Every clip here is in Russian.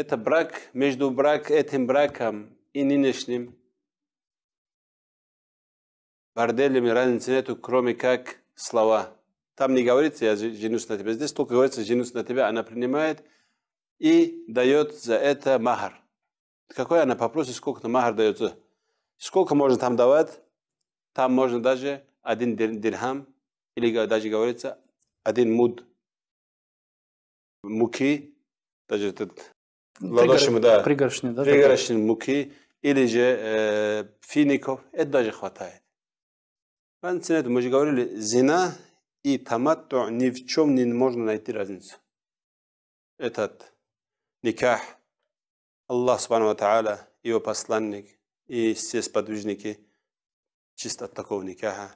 Это брак между брак, этим браком и нынешним борделями разницы нету, кроме как слова. Там не говорится «я женюсь на тебя», здесь только говорится «женюсь на тебя». Она принимает и дает за это махар. Какой она попросит, сколько на махар дается? Сколько можно там давать? Там можно даже один дирхам, или даже говорится один муд муки, даже этот ладошами, да. Пригоршни, да? Пригоршни муки или же э, фиников, это даже хватает. Поэтому мы же говорили, зина и таматту ни в чем не можно найти разницу. Этот никах, Аллах Субхану Тааля, его посланник и все сподвижники чисто от такого никаха.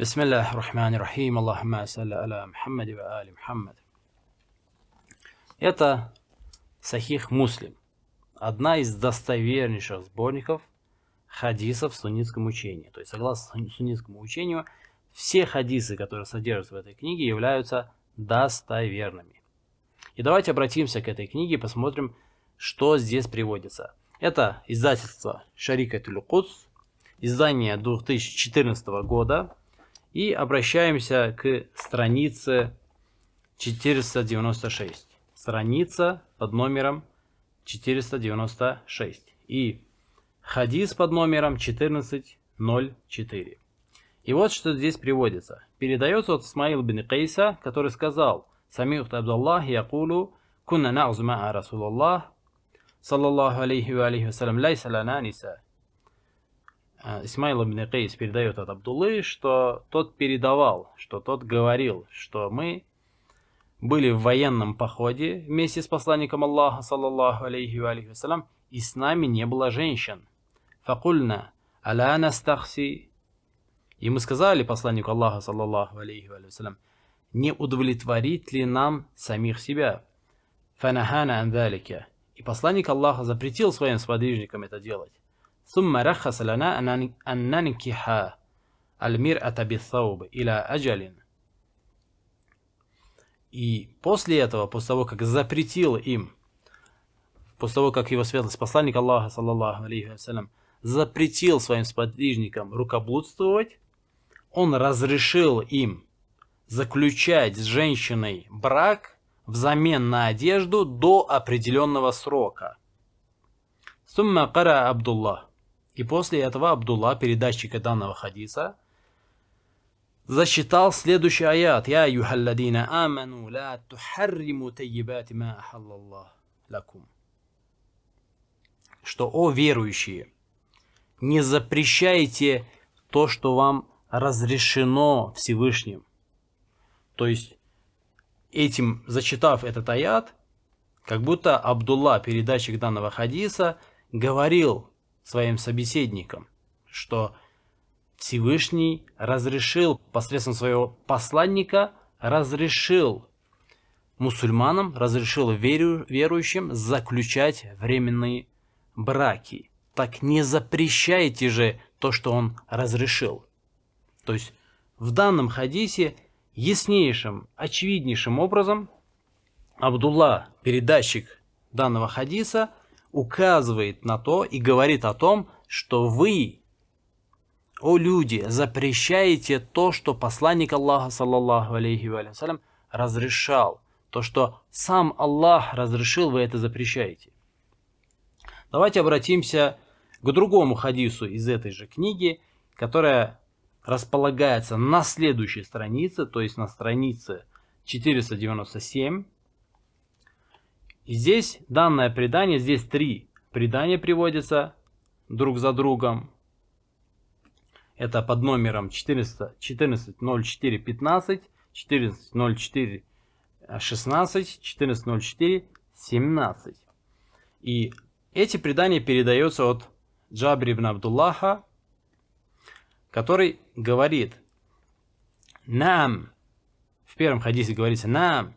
بسم الله الرحمن الرحيم اللهم صل على محمد وآل محمد Это Сахих Муслим – одна из достовернейших сборников хадисов в суннитском учении. То есть, согласно суннитскому учению, все хадисы, которые содержатся в этой книге, являются достоверными. И давайте обратимся к этой книге и посмотрим, что здесь приводится. Это издательство Шарика Тулюкутс, издание 2014 года. И обращаемся к странице 496 страница под номером 496 и хадис под номером 1404. И вот что здесь приводится. Передается от Исмаил бин Кайса, который сказал «Самиухт Абдаллах якулу кунна наузу маа Расулаллах саллаллаху алейхи валихи алейхи вассалям лайса лана ниса». А, Исмаил бин Кайс передает от Абдуллы, что тот передавал, что тот говорил, что мы были в военном походе вместе с посланником Аллаха, саллаллаху алейхи ва алейхи вассалям, и с нами не было женщин. Факульна, аля настахси. И мы сказали посланнику Аллаха, саллаллаху алейхи ва алейхи не удовлетворит ли нам самих себя? Фанахана андалике. И посланник Аллаха запретил своим сподвижникам это делать. Сумма рахаса лана аннанкиха аль-мир атабисауб иля аджалин. И после этого, после того, как запретил им, после того, как его светлость, посланник Аллаха, саллаллаху алейхи вассалям, запретил своим сподвижникам рукоблудствовать, он разрешил им заключать с женщиной брак взамен на одежду до определенного срока. Сумма кара Абдулла. И после этого Абдулла, передатчика данного хадиса, зачитал следующий аят. Я юхалладина аману ла тухарриму тайибати ма ахаллаллах лакум. Что, о верующие, не запрещайте то, что вам разрешено Всевышним. То есть, этим, зачитав этот аят, как будто Абдулла, передатчик данного хадиса, говорил своим собеседникам, что – Всевышний разрешил посредством своего посланника, разрешил мусульманам, разрешил веру, верующим заключать временные браки. Так не запрещайте же то, что он разрешил. То есть в данном хадисе яснейшим, очевиднейшим образом Абдулла, передатчик данного хадиса, указывает на то и говорит о том, что вы «О люди, запрещаете то, что посланник Аллаха, саллаллаху алейхи вассалям, разрешал. То, что сам Аллах разрешил, вы это запрещаете». Давайте обратимся к другому хадису из этой же книги, которая располагается на следующей странице, то есть на странице 497. И здесь данное предание, здесь три предания приводятся друг за другом. Это под номером 140415, 140416, 140417. И эти предания передаются от Джабри ибн Абдуллаха, который говорит «Нам» в первом хадисе говорится «Нам»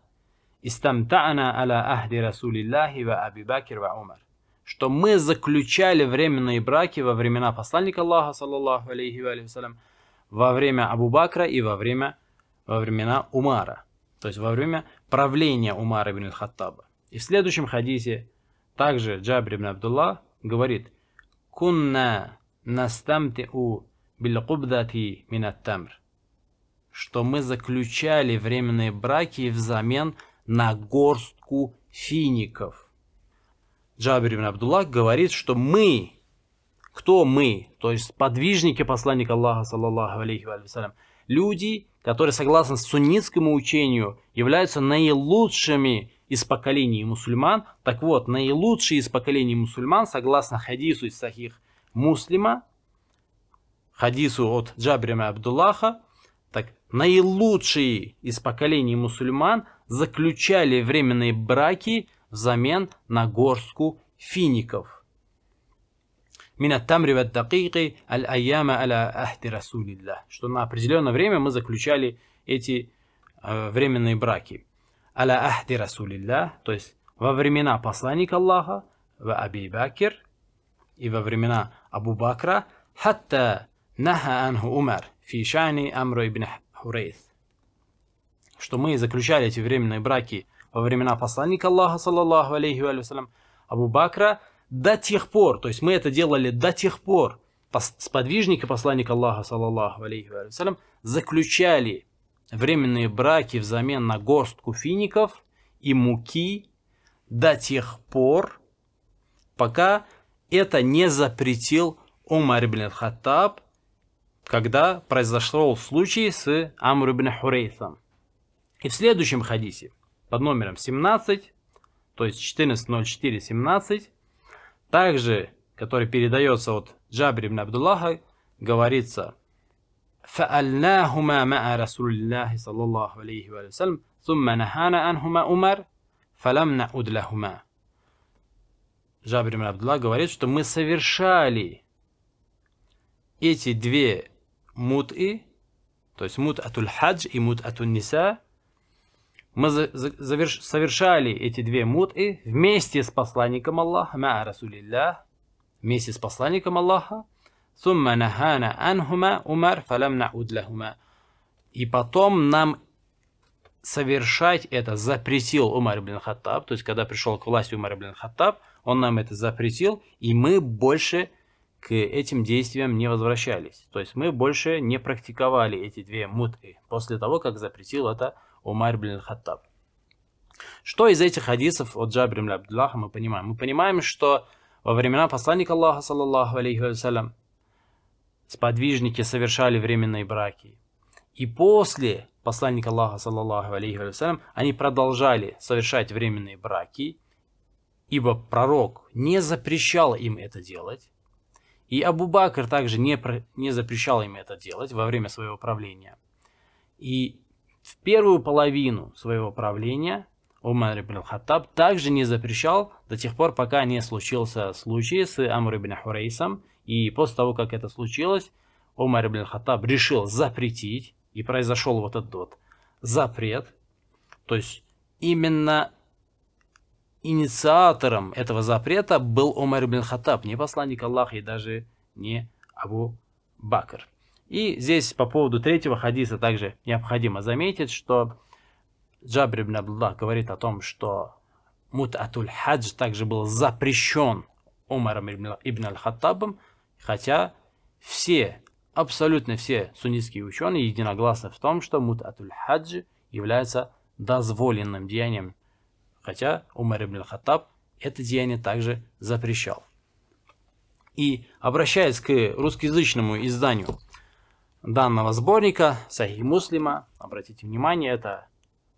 «Истамта'на аля ахди Расулиллахи ва Аби Бакир ва Умар» что мы заключали временные браки во времена посланника Аллаха, саллаллаху алейхи вассалям, во время Абу Бакра и во время во времена Умара, то есть во время правления Умара ибн Хаттаба. И в следующем хадисе также Джабри ибн Абдулла говорит «Кунна настамти у билькубдати минаттамр» что мы заключали временные браки взамен на горстку фиников. Джабир ибн Абдуллах говорит, что мы, кто мы, то есть подвижники посланника Аллаха, саллаллаху алейхи вассалям, люди, которые, согласно суннитскому учению, являются наилучшими из поколений мусульман. Так вот, наилучшие из поколений мусульман, согласно хадису из сахих муслима, хадису от Джабрима Абдуллаха, так наилучшие из поколений мусульман заключали временные браки – взамен на горстку фиников. Мина тамриват дакики аль айяма аля ахди расулиллах. Что на определенное время мы заключали эти э, временные браки. Аля ахди расулиллах, то есть во времена посланника Аллаха, в Аби Бакир и во времена Абу Бакра, хатта наха анху умар фи шани амру ибн Хурейс. Что мы заключали эти временные браки во времена посланника Аллаха, саллаллаху алейхи вассалям, Абу Бакра, до тех пор, то есть мы это делали до тех пор, сподвижники посланника Аллаха, саллаллаху алейхи вассалям, заключали временные браки взамен на горстку фиников и муки до тех пор, пока это не запретил Умар ибн Хаттаб, когда произошел случай с Амр ибн Хурейсом. И в следующем хадисе – под номером 17, то есть 14.04.17, также, который передается от Джабри ибн Абдуллаха, говорится فألناهما مع رسول اللَّهِ صَلَّى اللَّهُ عَلَيْهِ وسلم ثم نهانا عنهما عمر فلم نعود لهما Жабр ибн Абдулла говорит, что мы совершали эти две мут'и, то есть мут атуль хадж и мут атуль ниса, мы заверш... совершали эти две мут'и вместе с посланником Аллаха, ма расулиллях, вместе с посланником Аллаха, сумма нахана анхума умар фалям наудлахума. И потом нам совершать это запретил Умар ибн Хаттаб, то есть когда пришел к власти Умар ибн Хаттаб, он нам это запретил, и мы больше к этим действиям не возвращались. То есть мы больше не практиковали эти две муты после того, как запретил это Умар блин Хаттаб. Что из этих хадисов от Джабри Абдуллаха мы понимаем? Мы понимаем, что во времена посланника Аллаха, саллаллаху алейхи вассалям, сподвижники совершали временные браки. И после посланника Аллаха, саллаллаху алейхи вассалям, они продолжали совершать временные браки, ибо пророк не запрещал им это делать. И Абу Бакр также не, не запрещал им это делать во время своего правления. И в первую половину своего правления Умар ибн Хаттаб также не запрещал до тех пор, пока не случился случай с Амр ибн Хурейсом. И после того, как это случилось, Умар ибн Хаттаб решил запретить, и произошел вот этот вот запрет. То есть именно инициатором этого запрета был Умар ибн Хаттаб, не посланник Аллаха и даже не Абу Бакр. И здесь по поводу третьего хадиса также необходимо заметить, что Джабриб ибн Абдуллах говорит о том, что мутатуль хадж также был запрещен Умаром ибн Аль-Хаттабом, хотя все, абсолютно все суннитские ученые единогласны в том, что мутатуль хадж является дозволенным деянием, хотя Умар ибн Аль-Хаттаб это деяние также запрещал. И обращаясь к русскоязычному изданию данного сборника Сахи Муслима, обратите внимание, это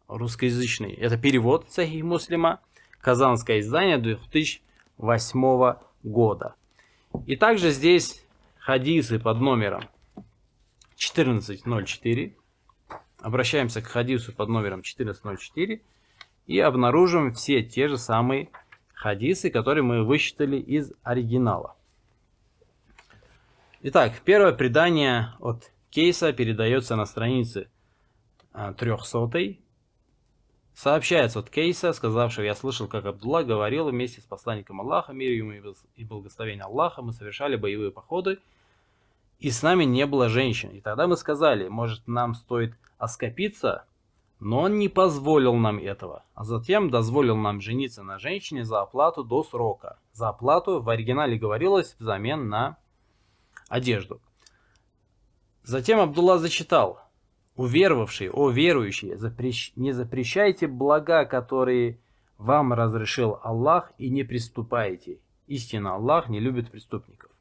русскоязычный, это перевод Сахи Муслима, казанское издание 2008 года. И также здесь хадисы под номером 1404. Обращаемся к хадису под номером 1404 и обнаружим все те же самые хадисы, которые мы высчитали из оригинала. Итак, первое предание от Кейса передается на странице 300 а, Сообщается от Кейса, сказавшего, я слышал, как Абдулла говорил вместе с посланником Аллаха, мир ему и благословение Аллаха, мы совершали боевые походы, и с нами не было женщин. И тогда мы сказали, может нам стоит оскопиться, но он не позволил нам этого, а затем дозволил нам жениться на женщине за оплату до срока. За оплату в оригинале говорилось взамен на одежду. Затем Абдулла зачитал. «Уверовавшие, о верующие, запрещ... не запрещайте блага, которые вам разрешил Аллах, и не приступайте. Истина Аллах не любит преступников».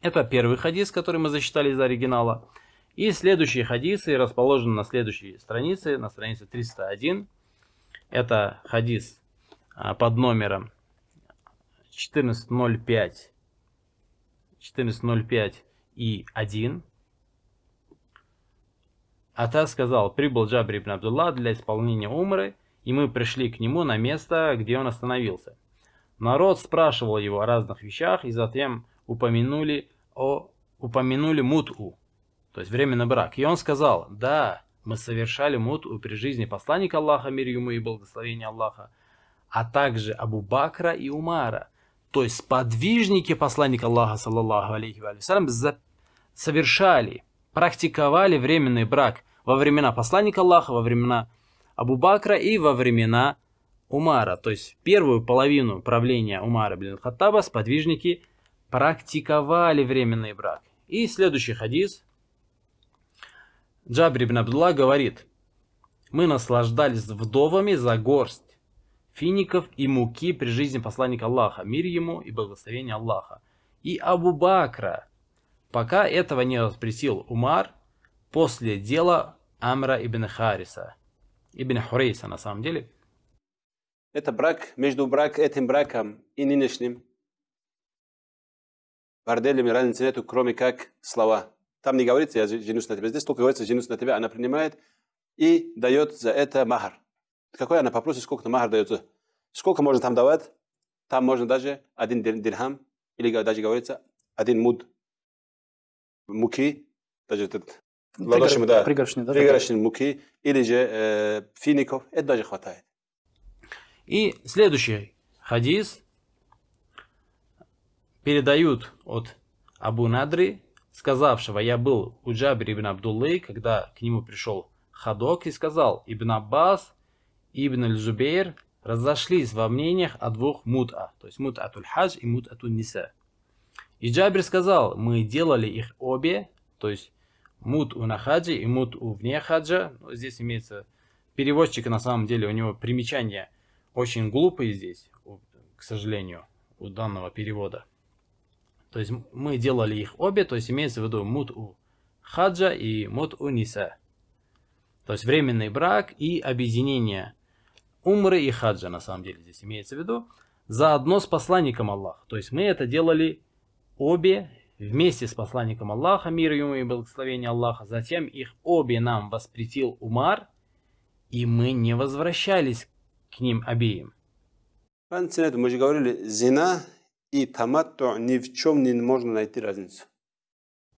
Это первый хадис, который мы зачитали из оригинала. И следующие хадисы расположены на следующей странице, на странице 301. Это хадис а, под номером 1405 14.05 и 1. Ата сказал, прибыл Джабри ибн Абдулла для исполнения умры, и мы пришли к нему на место, где он остановился. Народ спрашивал его о разных вещах, и затем упомянули, о, упомянули мут'у, то есть временный брак. И он сказал, да, мы совершали мут'у при жизни посланника Аллаха, мир ему и благословения Аллаха, а также Абу Бакра и Умара. То есть подвижники посланника Аллаха, саллаллаху алейхи вассалям, совершали, практиковали временный брак во времена посланника Аллаха, во времена Абу Бакра и во времена Умара. То есть первую половину правления Умара бин Хаттаба сподвижники практиковали временный брак. И следующий хадис. Джабри бин Абдулла говорит, мы наслаждались вдовами за горсть фиников и муки при жизни посланника Аллаха, мир ему и благословение Аллаха, и Абу Бакра, пока этого не запретил Умар после дела Амра ибн Хариса, ибн Хурейса на самом деле. Это брак между брак, этим браком и нынешним барделями разницы нету, кроме как слова. Там не говорится «я женюсь на тебя», здесь только говорится «женюсь на тебя», она принимает и дает за это махар. Какой она по сколько махар махр дается? Сколько можно там давать? Там можно даже один дирхам, или даже говорится, один муд муки, даже этот ладошами, да, пригоршни, да, пригоршни муки, или же э, фиников, это даже хватает. И следующий хадис передают от Абу Надри, сказавшего, я был у Джабри ибн Абдуллы, когда к нему пришел Хадок и сказал, Ибн Аббас Ибн аль-Зубейр разошлись во мнениях о двух мут'а, то есть мут'атуль хадж и мут'атуль ниса. И Джабир сказал, мы делали их обе, то есть мут'у на хаджи и мут'у вне хаджа. Ну, здесь имеется переводчик, на самом деле у него примечание очень глупое здесь, к сожалению, у данного перевода. То есть мы делали их обе, то есть имеется в виду мут'у хаджа и мут'у ниса. То есть временный брак и объединение умры и хаджа на самом деле здесь имеется в виду, заодно с посланником Аллаха. То есть мы это делали обе вместе с посланником Аллаха, мир ему и благословение Аллаха. Затем их обе нам воспретил Умар, и мы не возвращались к ним обеим. Раньше мы же говорили, зина и таматту ни в чем не можно найти разницу.